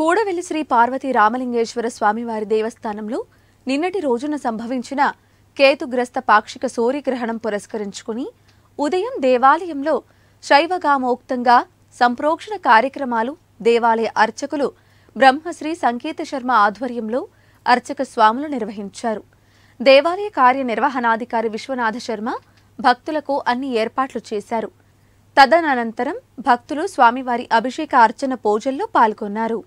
కూడవెల్లి శ్రీ పార్వతి రామలింగేశ్వర స్వామివారి దేవస్థానంలో నిన్నటి రోజున సంభవించిన కేతుగ్రస్త పాక్షిక సూర్యగ్రహణం పురస్కరించుకుని ఉదయం దేవాలయంలో శైవగామోక్తంగా సంప్రోక్షణ కార్యక్రమాలు దేవాలయ అర్చకులు బ్రహ్మశ్రీ సంకేత శర్మ ఆధ్వర్యంలో అర్చక స్వాములు నిర్వహించారు దేవాలయ కార్యనిర్వహణాధికారి విశ్వనాథ శర్మ భక్తులకు అన్ని ఏర్పాట్లు చేశారు తదనంతరం భక్తులు స్వామివారి అభిషేక అర్చన పూజల్లో పాల్గొన్నారు